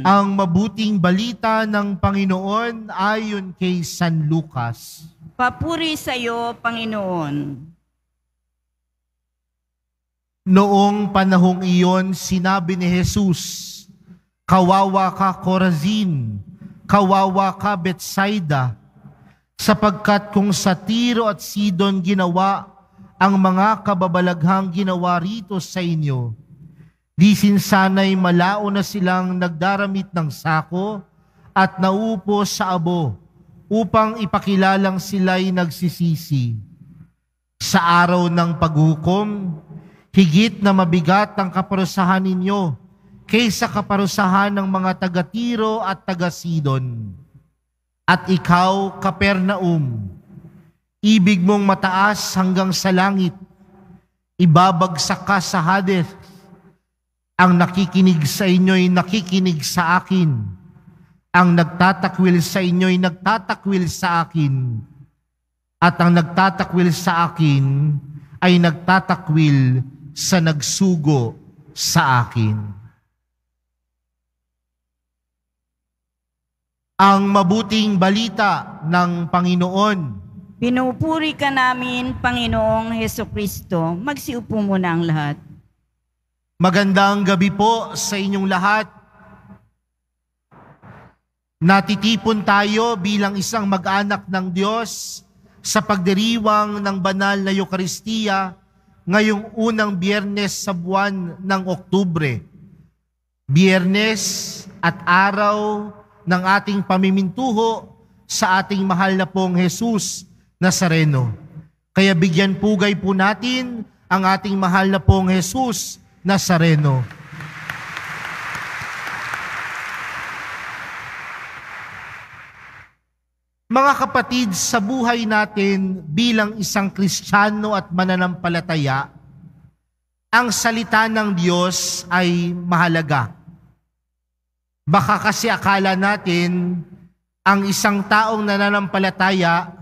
Mm. Ang mabuting balita ng Panginoon ayon kay San Lucas. Papuri sa iyo, Panginoon. Noong panahong iyon, sinabi ni Jesus, Kawawa ka, Corazin. Kawawa ka, Bethsaida. Sapagkat kung sa Tiro at Sidon ginawa ang mga kababalaghang ginawa rito sa inyo, Disin sana'y malao na silang nagdaramit ng sako at naupo sa abo upang ipakilalang sila'y nagsisisi. Sa araw ng paghukom, higit na mabigat ang kaparusahan ninyo kaysa kaparusahan ng mga taga-Tiro at taga-Sidon. At ikaw, Kapernaum, ibig mong mataas hanggang sa langit, ibabagsak ka sa Hades, ang nakikinig sa inyo'y nakikinig sa akin. Ang nagtatakwil sa inyo'y nagtatakwil sa akin. At ang nagtatakwil sa akin ay nagtatakwil sa nagsugo sa akin. Ang mabuting balita ng Panginoon. Pinupuri ka namin, Panginoong Heso Kristo. Magsiupo muna ang lahat. Magandang gabi po sa inyong lahat. Natitipon tayo bilang isang mag-anak ng Diyos sa pagdiriwang ng banal na Eukaristiya ngayong unang biyernes sa buwan ng Oktubre. Biyernes at araw ng ating pamimintuho sa ating mahal na pong Jesus Nazareno. Kaya bigyan pugay po natin ang ating mahal na pong Jesus Nazareno. Mga kapatid, sa buhay natin bilang isang Kristiyano at mananampalataya, ang salita ng Diyos ay mahalaga. Baka kasi akala natin ang isang taong nananampalataya,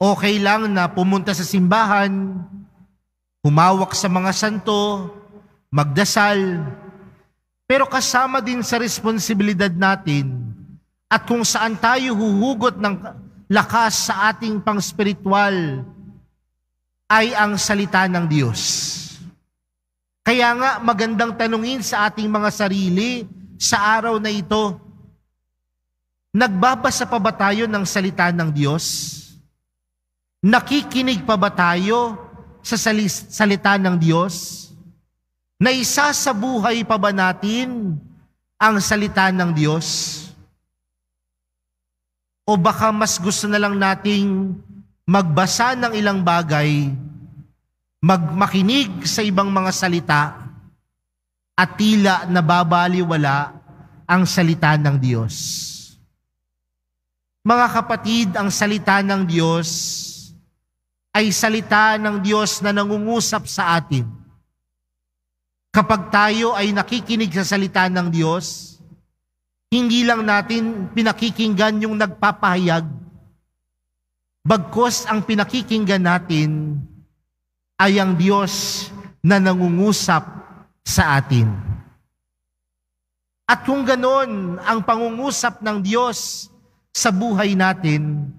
okay lang na pumunta sa simbahan, humawak sa mga santo, magdasal, pero kasama din sa responsibilidad natin at kung saan tayo huhugot ng lakas sa ating pangspiritual ay ang salita ng Diyos. Kaya nga magandang tanungin sa ating mga sarili sa araw na ito, nagbabasa pa ba tayo ng salita ng Diyos? Nakikinig pa ba tayo sa salita ng Diyos? Naisasabuhay pa ba natin ang salita ng Diyos? O baka mas gusto na lang nating magbasa ng ilang bagay, magmakinig sa ibang mga salita, at tila nababaliwala ang salita ng Diyos. Mga kapatid, ang salita ng Diyos ay salita ng Diyos na nangungusap sa atin kapag tayo ay nakikinig sa salita ng Diyos, hindi lang natin pinakikinggan yung nagpapahayag, bagkos ang pinakikinggan natin ay ang Diyos na nangungusap sa atin. At kung ganoon ang pangungusap ng Diyos sa buhay natin,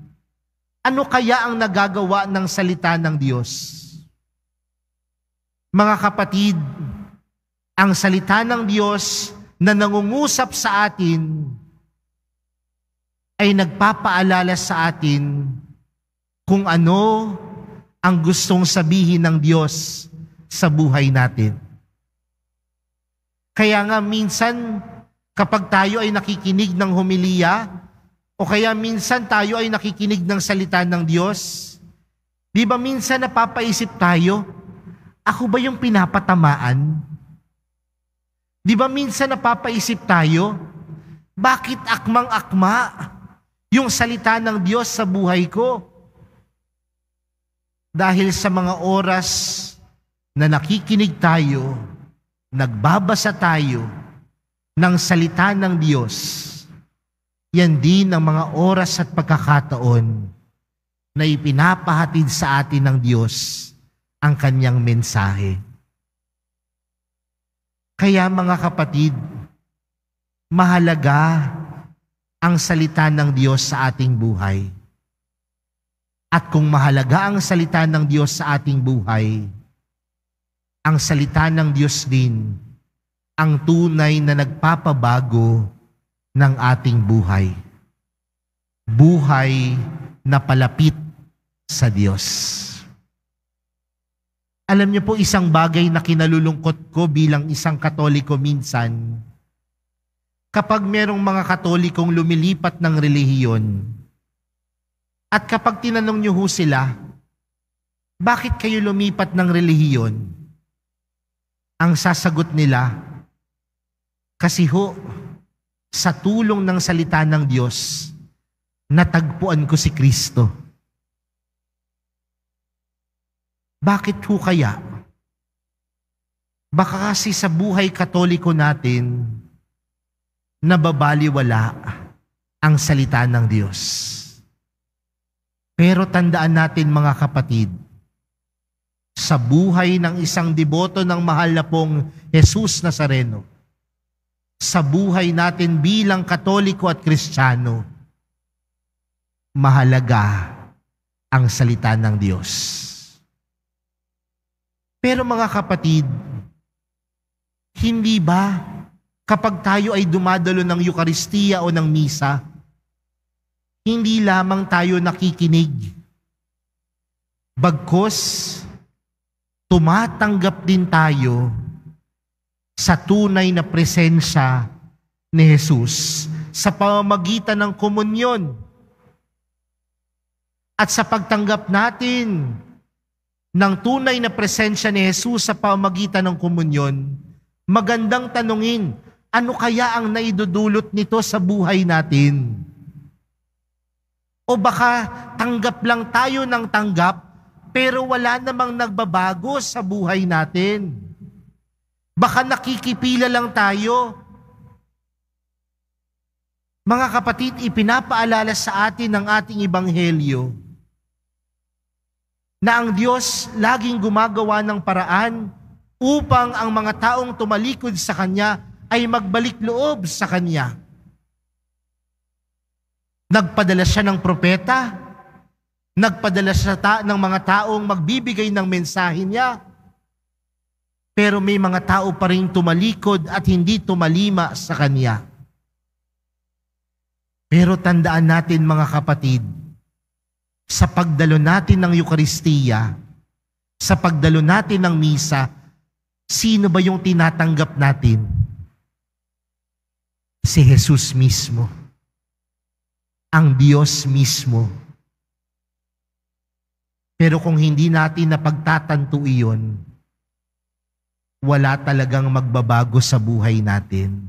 ano kaya ang nagagawa ng salita ng Diyos? Mga kapatid, ang salita ng Diyos na nangungusap sa atin ay nagpapaalala sa atin kung ano ang gustong sabihin ng Diyos sa buhay natin. Kaya nga minsan kapag tayo ay nakikinig ng homiliya o kaya minsan tayo ay nakikinig ng salita ng Diyos, di ba minsan napapaisip tayo, ako ba yung pinapatamaan? Di ba minsan napapaisip tayo, bakit akmang-akma yung salita ng Diyos sa buhay ko? Dahil sa mga oras na nakikinig tayo, nagbabasa tayo ng salita ng Diyos, yan din ang mga oras at pagkakataon na ipinapahatid sa atin ng Diyos ang kanyang mensahe. Kaya mga kapatid, mahalaga ang salita ng Diyos sa ating buhay. At kung mahalaga ang salita ng Diyos sa ating buhay, ang salita ng Diyos din ang tunay na nagpapabago ng ating buhay. Buhay na palapit sa Diyos. Alam niyo po isang bagay na kinalulungkot ko bilang isang katoliko minsan, kapag merong mga katolikong lumilipat ng relihiyon, at kapag tinanong niyo ho sila, bakit kayo lumipat ng relihiyon? Ang sasagot nila, kasi ho, sa tulong ng salita ng Diyos, natagpuan ko si Kristo. Bakit ho kaya? Baka kasi sa buhay katoliko natin, nababaliwala ang salita ng Diyos. Pero tandaan natin mga kapatid, sa buhay ng isang deboto ng mahal na pong Jesus Nazareno, sa buhay natin bilang katoliko at kristyano, mahalaga ang salita ng Diyos. Pero mga kapatid, hindi ba kapag tayo ay dumadalo ng Eukaristiya o ng Misa, hindi lamang tayo nakikinig. Bagkos, tumatanggap din tayo sa tunay na presensya ni Jesus sa pamamagitan ng komunyon at sa pagtanggap natin ng tunay na presensya ni Jesus sa pamagitan ng komunyon, magandang tanungin, ano kaya ang naidudulot nito sa buhay natin? O baka tanggap lang tayo ng tanggap pero wala namang nagbabago sa buhay natin. Baka nakikipila lang tayo. Mga kapatid, ipinapaalala sa atin ng ating ibanghelyo na ang Diyos laging gumagawa ng paraan upang ang mga taong tumalikod sa Kanya ay magbalik loob sa Kanya. Nagpadala siya ng propeta, nagpadala siya ta- ng mga taong magbibigay ng mensahe niya, pero may mga tao pa rin tumalikod at hindi tumalima sa Kanya. Pero tandaan natin mga kapatid, sa pagdalo natin ng Eukaristiya, sa pagdalo natin ng Misa, sino ba yung tinatanggap natin? Si Jesus mismo. Ang Diyos mismo. Pero kung hindi natin napagtatanto iyon, wala talagang magbabago sa buhay natin.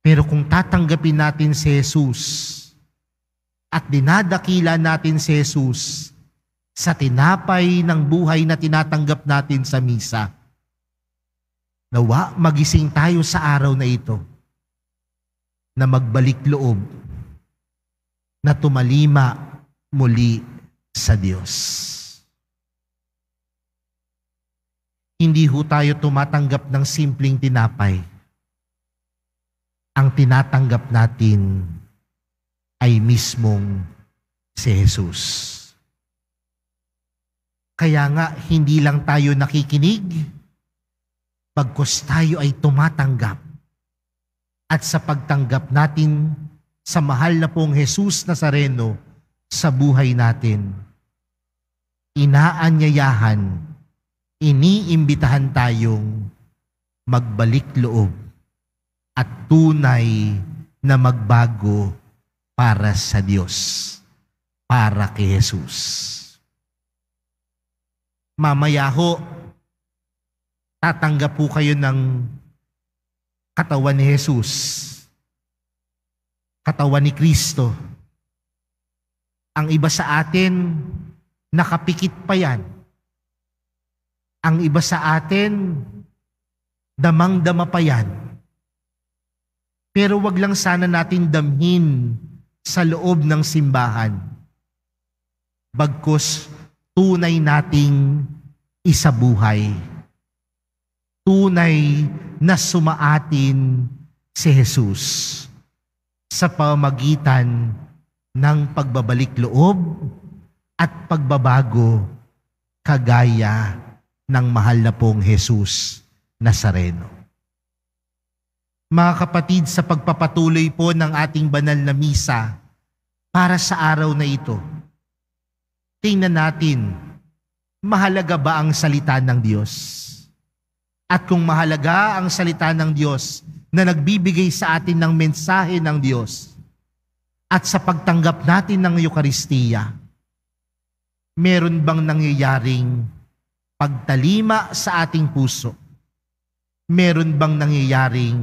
Pero kung tatanggapin natin si Jesus, at dinadakila natin si Jesus sa tinapay ng buhay na tinatanggap natin sa misa. Nawa magising tayo sa araw na ito na magbalik loob na tumalima muli sa Diyos. Hindi ho tayo tumatanggap ng simpleng tinapay. Ang tinatanggap natin ay mismong si Jesus. Kaya nga, hindi lang tayo nakikinig, pagkos tayo ay tumatanggap. At sa pagtanggap natin sa mahal na pong Jesus Nazareno sa buhay natin, inaanyayahan, iniimbitahan tayong magbalik loob at tunay na magbago para sa Diyos, para kay Jesus. Mamaya ho, tatanggap po kayo ng katawan ni Jesus, katawan ni Kristo. Ang iba sa atin, nakapikit pa yan. Ang iba sa atin, damang-dama pa yan. Pero wag lang sana natin damhin sa loob ng simbahan. Bagkus, tunay nating isabuhay. Tunay na sumaatin si Jesus sa pamagitan ng pagbabalik loob at pagbabago kagaya ng mahal na pong Jesus Nazareno mga kapatid, sa pagpapatuloy po ng ating banal na misa para sa araw na ito. Tingnan natin, mahalaga ba ang salita ng Diyos? At kung mahalaga ang salita ng Diyos na nagbibigay sa atin ng mensahe ng Diyos at sa pagtanggap natin ng Eukaristiya, meron bang nangyayaring pagtalima sa ating puso? Meron bang nangyayaring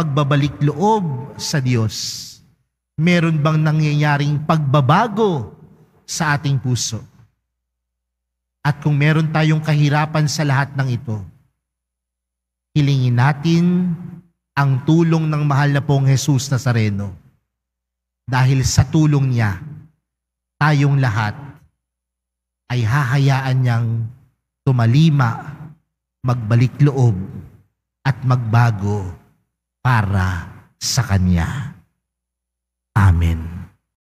pagbabalik loob sa Diyos? Meron bang nangyayaring pagbabago sa ating puso? At kung meron tayong kahirapan sa lahat ng ito, hilingin natin ang tulong ng mahal na pong Jesus Nazareno. Dahil sa tulong niya, tayong lahat ay hahayaan niyang tumalima, magbalik loob at magbago para sa Kanya. Amen.